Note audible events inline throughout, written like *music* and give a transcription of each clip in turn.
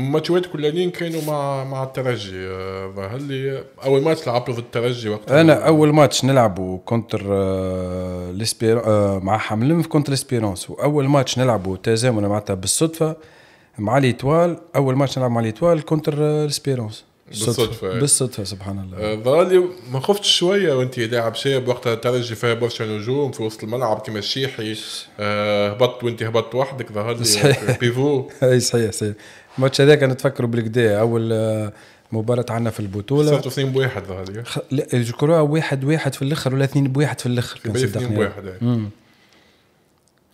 ماتشات كلانين كانوا مع مع الترجي ظهر آه، لي اول ماتش لعبته في الترجي وقت انا اول ماتش نلعبه كونتر الاسبير آه، آه، مع حملم في كونتر الاسبيرونس واول ماتش نلعبه تزامنا معناتها بالصدفه مع ليتوال اول ماتش نلعب مع ليتوال كونتر الاسبيرونس بالصدفه بالصدفه سبحان الله ظهر أه، ما خفت شويه وانت لاعب شاب وقتها ترجي فيها برشا نجوم في وسط الملعب كيما الشيحي أه، هبطت وانت هبطت وحدك ظهر لي بيفو اي صحيح صحيح الماتش هذاك انا تفكروا بالكدا اول أه، مباراة عندنا في البطولة خسرتوا اثنين بواحد ظهر خ... لا واحد واحد في الاخر ولا اثنين بواحد في الاخر كان صدقني اثنين بواحد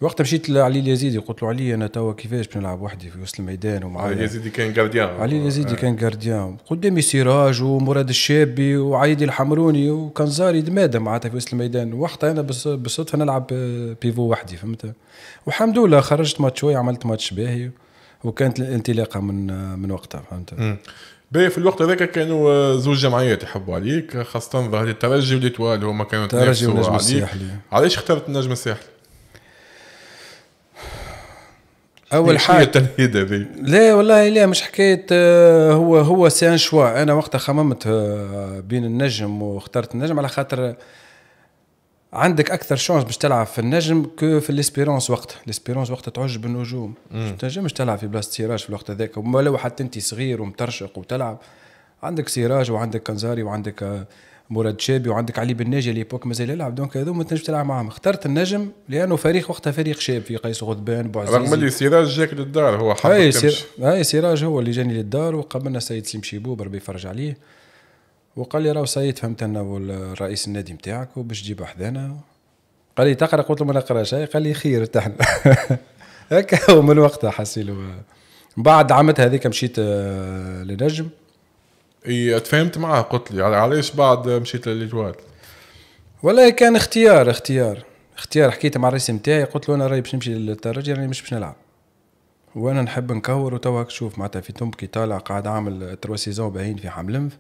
وقتها مشيت لعلي اليزيدي قلت له علي انا توا كيفاش نلعب وحدي في وسط الميدان ومعايا علي اليزيدي كان جارديان علي اليزيدي آه. كان جارديان قدامي سراج ومراد الشابي وعيدي الحمروني وكنزاري دماده معناتها في وسط الميدان وقتها انا بالصدفه نلعب بيفو وحدي فهمت والحمد لله خرجت ماتش شويه عملت ماتش باهي وكانت الانطلاقه من من وقتها فهمت باهي في الوقت هذاك كانوا آه، زوج جمعيات يحبوا عليك خاصة ظهر الترجي والإتوال هما كانوا الترجي والنجم الساحلي علاش اخترت النجم الساحلي؟ اول حاجه لا والله لا مش حكايه آه، هو هو سان شوا انا وقتها خممت آه، بين النجم واخترت النجم على خاطر عندك اكثر شونس باش تلعب في النجم كو في ليسبيرونس وقتها ليسبيرونس وقتها تعجب النجوم ما تنجمش تلعب في بلاصه سيراج في الوقت هذاك ولو حتى انت صغير ومترشق وتلعب عندك سيراج وعندك كنزاري وعندك آه، مراد شابي وعندك علي بن ناجي بوك مازال يلعب دونك هذو ما تنجمش تلعب معاهم اخترت النجم لانه فريق وقتها فريق شاب في قيس غضبان بوعزيز رغم اللي سراج جاك للدار هو حب اي سير... اي سراج هو اللي جاني للدار وقابلنا السيد سليم شيبوب ربي يفرج عليه وقال لي راه سيد فهمت انا والرئيس النادي نتاعك وباش تجيب حدانا قال لي تقرا قلت له ما نقراش قال لي خير تحنا *laughs* هكا ومن وقتها حسيت بعد عملت هذيك مشيت آه، لنجم اي تفهمت معها قلت لي علاش بعد مشيت للجوال والله كان اختيار اختيار اختيار حكيت مع الرئيس نتاعي قلت له انا راي باش نمشي للترجي راني مش باش نلعب وانا نحب نكور وتوا شوف معناتها في تومبكي طالع قاعد عامل تروا سيزون باهين في حملنف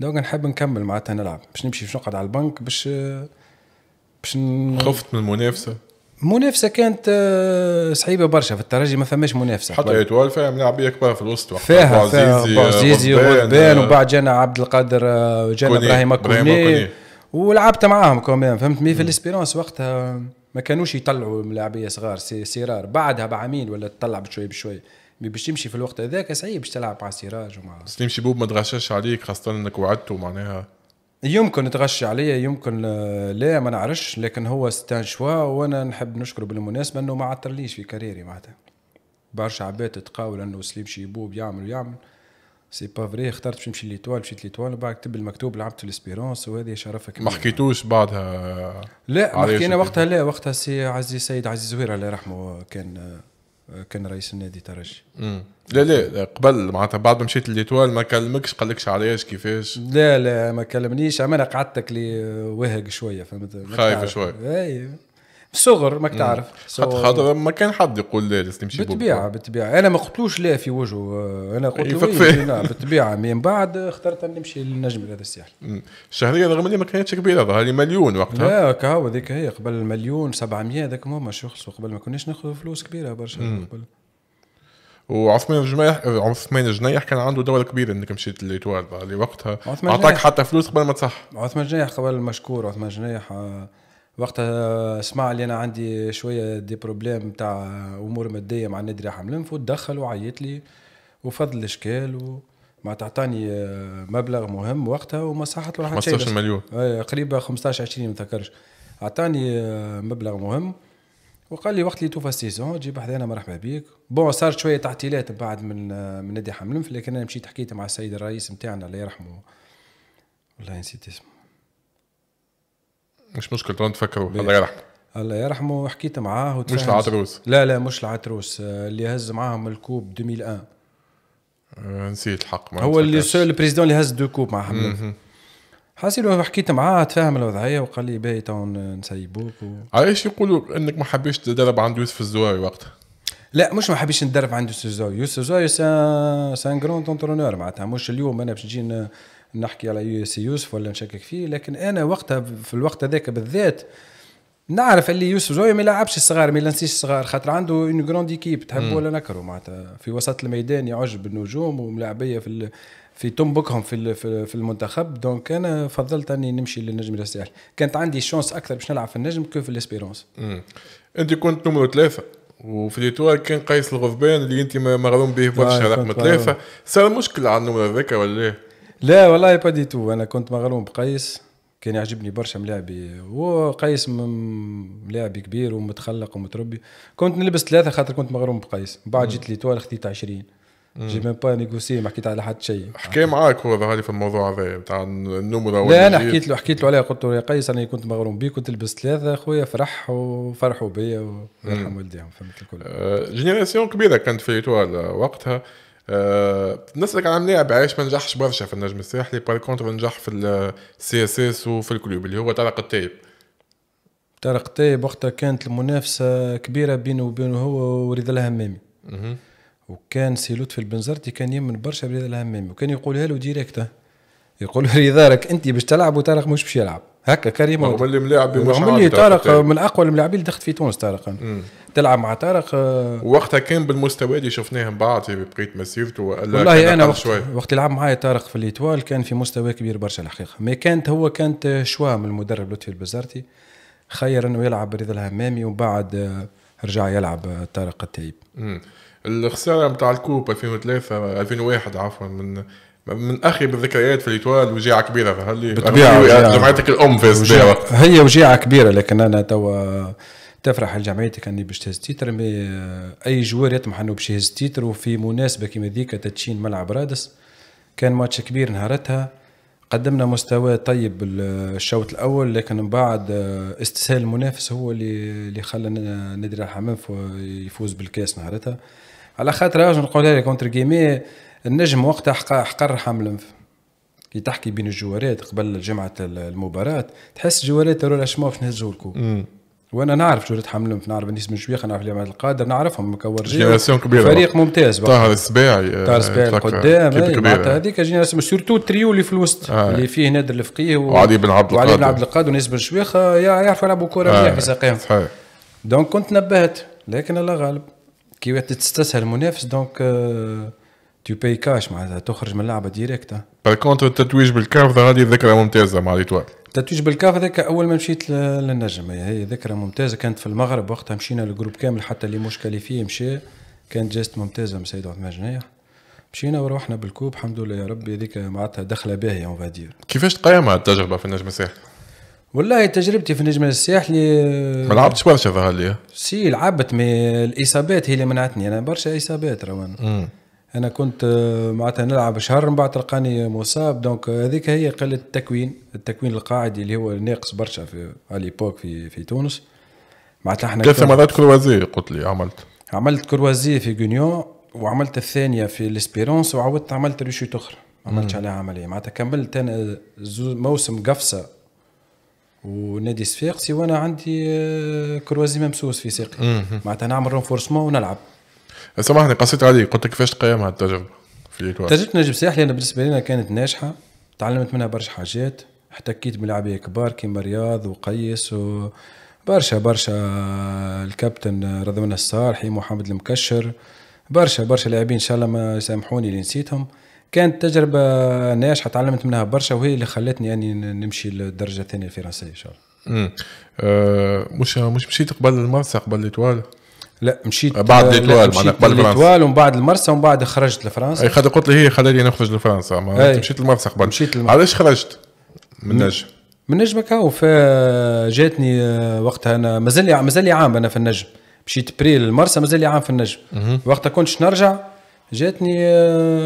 دونك نحب نكمل معناتها نلعب باش نمشي باش نقعد على البنك باش باش خفت من المنافسه منافسه كانت آه، صعيبه برشا في الترجي ما فماش منافسه حتى ايتوال فيها ملاعبيه كبار في الوسط فيها بوعزيزي وغلبان آه، وبعد جانا عبد القادر آه، جانا ابراهيم كوني ولعبت معاهم كمان فهمت مي في الاسبيرونس وقتها ما كانوش يطلعوا ملاعبيه صغار سيرار بعدها بعامين ولا تطلع بشوي بشوي مي باش تمشي في الوقت هذاك صعيب باش تلعب مع سراج ومع سليم شيبوب ما تغشش عليك خاصه انك وعدته معناها يمكن تغش عليا يمكن لا ما نعرفش لكن هو ستان شوا وانا نحب نشكره بالمناسبه انه ما عطرليش في كاريري معناتها برشا عباد تقاول انه سليم شيبوب يعمل ويعمل سي با فري اخترت باش نمشي ليتوال مشيت ليتوال وبعد كتب المكتوب لعبت الاسبيرونس وهذه شرفك ما حكيتوش بعدها لا ما حكينا وقتها لا وقتها سي عزيز سيد عزيز زهير الله يرحمه كان كان رئيس النادي ترجي لا لا قبل معناتها بعد ما مشيت لليتوال ما كلمكش قال لكش علاش كيفاش لا لا ما كلمنيش اما انا قعدتك لي وهق شويه فهمت خايف شويه اي صغر ماك تعرف حتى خاطر ما كان حد يقول لي بس نمشي بالطبيعه بالطبيعه انا ما قلتلوش لا في وجهه آه، انا قلت له إيه، إيه، نعم، بالطبيعه من بعد اخترت نمشي للنجم هذا الساحل الشهريه رغم اللي ما كانتش كبيره ظهر لي مليون وقتها لا كهو هذيك هي قبل مليون 700 هذاك شو شخص قبل ما كناش ناخذ فلوس كبيره برشا قبل وعثمان الجنايح عثمان الجنايح كان عنده دور كبير انك مشيت لتوارد وقتها اعطاك حتى فلوس قبل ما تصح عثمان الجنايح قبل مشكور عثمان الجنايح آه، وقتها سمع لي انا عندي شويه دي بروبليم تاع امور ماديه مع نادي راح ملنف وتدخل وعيط لي وفضل الاشكال و... ما تعطاني آه، مبلغ مهم وقتها وما صحت له 15 مليون قريبه 15 20 ما تذكرش اعطاني آه، مبلغ مهم وقال لي وقت اللي توفى السيزون جيب حدانا مرحبا بك بون صارت شويه تعطيلات بعد من آه، من نادي حملنف لكن انا مشيت حكيت مع السيد الرئيس نتاعنا الله يرحمه والله نسيت اسمه مش مشكله طبعا تفكروا الله يرحمه الله يرحمه حكيت معاه وتفهمت. مش العتروس لا لا مش العتروس آه، اللي هز معاهم الكوب 2001 آه، نسيت الحق ما هو اللي سو بريزيدون اللي هز دو كوب مع حسيت حكيت معاه تفاهم الوضعيه وقال لي باهي تو نسيبوك و... علاش يقولوا انك ما حبيتش تدرب عند يوسف الزواوي وقتها لا مش ما حبيتش ندرب عند يوسف الزواوي يوسف الزواوي سان سان جروند اونترونور معناتها مش اليوم انا باش نجي نحكي على يو سي يوسف ولا نشكك فيه لكن انا وقتها في الوقت هذاك بالذات نعرف اللي يوسف زوي ما يلعبش الصغار ما ينسيش الصغار خاطر عنده اون جروند ايكيب تحب ولا نكره معناتها في وسط الميدان يعجب بالنجوم وملاعبيه في ال... في تنبكهم في في المنتخب دونك انا فضلت اني نمشي للنجم الساحلي كانت عندي شانس اكثر باش نلعب في النجم كو في الاسبيرونس انت كنت نمرو ثلاثه وفي ليتوال كان قيس الغضبان اللي انت مغروم به برشا رقم ثلاثه صار مشكل على النمره هذاك ولا لا والله با دي تو انا كنت مغروم بقيس كان يعجبني برشا ملاعبي وقيس ملاعبي كبير ومتخلق ومتربي كنت نلبس ثلاثه خاطر كنت مغروم بقيس من بعد جيت ليتوال خذيت 20 جي ميم با نيغوسي ما حكيت على حد شيء حكى معاك هو هذا في الموضوع هذا بتاع النمره لا انا حكيت له حكيت له عليها قلت له يا قيس انا كنت مغروم بيك كنت لبست ثلاثه خويا فرح وفرحوا بيا ويرحم والديهم فهمت الكل آه، جينيراسيون كبيره كانت في ايتوال وقتها نسالك عن لاعب عايش ما نجحش برشا في النجم الساحلي بار كونتر نجح في السي اس اس وفي الكلوب اللي هو طارق الطيب طارق الطيب وقتها كانت المنافسه كبيره بينه وبينه هو وريد الهمامي وكان سي لطفي البنزرتي كان يمن برشا بريد الهمامي وكان يقولها له ديريكت يقول رضا راك انت باش تلعب وطارق مش باش يلعب هكا كريم رغم اللي ملاعب رغم طارق من اقوى الملاعبين اللي دخلت في تونس طارق تلعب مع طارق آه، وقتها كان بالمستوى اللي شفناه من بعد بقيت مسيرته ولا والله انا وقت, شوي. وقت لعب معايا طارق في الايتوال كان في مستوى كبير برشا الحقيقه ما كانت هو كانت شوا من المدرب لطفي البزارتي خير انه يلعب رضا الهمامي وبعد آه، رجع يلعب آه، طارق التايب الخساره نتاع الكوب 2003 2001 عفوا من من اخي بالذكريات في الايتوال وجيعه كبيره فهل لي دمعتك الام في هي وجيعه كبيره لكن انا توا تفرح جمعيتك اني باش تهز تيتر مي آه، اي جوار يطمح انه باش يهز تيتر وفي مناسبه كيما ذيك تدشين ملعب رادس كان ماتش كبير نهارتها قدمنا مستوى طيب الشوط الاول لكن من بعد آه، استسهال المنافس هو اللي اللي خلى نادي الحمام يفوز بالكاس نهارتها على خاطر راجل نقولها لك كونتر جيمي النجم وقتها حقر حمل كي تحكي بين الجوارات قبل جمعه المباراه تحس جوارات راهو الاشماف نهزوا لكم وانا نعرف جوره حملهم نعرف انيس من شويخه نعرف عبد القادر نعرفهم مكورجي جينيراسيون كبيره فريق ممتاز طاهر السباعي طاهر السباعي القدام إيه، معناتها هذيك جينيراسيون سورتو التريو اللي في الوسط آه. اللي فيه نادر الفقيه و... وعلي بن عبد القادر وعلي بن عبد القادر ونيس بن شويخه يعرفوا يلعبوا كوره آه، مليح في ساقيهم صحيح دونك كنت نبهت لكن الله غالب كي تستسهل المنافس دونك آه، تو باي كاش معناتها تخرج من اللعبه ديريكت بار كونتر التتويج بالكارثه هذه ذكرى ممتازه مع ليتوال تتويج بالكاف هذاك اول ما مشيت للنجم هي ذكرى ممتازه كانت في المغرب وقتها مشينا للجروب كامل حتى اللي مش كاليفي مشى كانت جاست ممتازه من سيد عثمان جنيح مشينا وروحنا بالكوب الحمد لله يا ربي هذيك معناتها دخله باهيه اون فادير كيفاش تقيم التجربه في النجم الساحلي؟ والله تجربتي في النجم الساحلي ما لعبتش برشا ظهر لي سي لعبت مي الاصابات هي اللي منعتني انا برشا اصابات روان انا كنت آه، معناتها نلعب شهر من بعد تلقاني مصاب دونك هذيك هي قله التكوين التكوين القاعدي اللي هو ناقص برشا في اليبوك في في تونس معناتها احنا ثلاث مرات كروازي قلت لي عملت عملت كروازي في غونيون وعملت الثانيه في ليسبيرونس وعاودت عملت ريشوت اخرى ما عملتش عليها عمليه معناتها كملت انا آه، موسم قفصه ونادي صفاقسي وانا عندي آه، كروازي ممسوس في ساقي معناتها نعمل رونفورسمون ونلعب سامحني قصيت عليك قلت كيفاش تقيم هالتجربه في الايتوار تجربه نجم ساحلي انا بالنسبه لنا كانت ناجحه تعلمت منها برشا حاجات احتكيت بلعبيه كبار كيما رياض وقيس و برشا برشا الكابتن رضوان الصالحي محمد المكشر برشا برشا لاعبين ان شاء الله ما يسامحوني اللي نسيتهم كانت تجربه ناجحه تعلمت منها برشا وهي اللي خلتني اني يعني نمشي للدرجه الثانيه الفرنسيه ان شاء الله. امم أه مش مش مشيت قبل المرسى قبل الاتوال لا مشيت بعد آه، ليتوال معناها قبل فرنسا ليتوال ومن بعد المرسى ومن بعد خرجت لفرنسا اي خاطر قلت لي هي خلاني نخرج لفرنسا مشيت لمرسى قبل مشيت لمرسى علاش خرجت من نجم من نجم كاو آه، جاتني آه، وقتها انا مازال مازال لي عام انا في النجم مشيت بري للمرسى مازال لي عام في النجم وقتها كنتش نرجع جاتني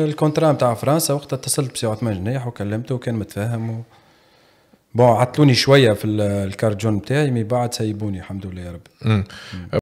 الكونترا نتاع فرنسا وقتها اتصلت بسي عثمان جنيح وكلمته وكان متفاهم و... بون عطلوني شويه في الكارجون نتاعي مي بعد سيبوني الحمد لله يا رب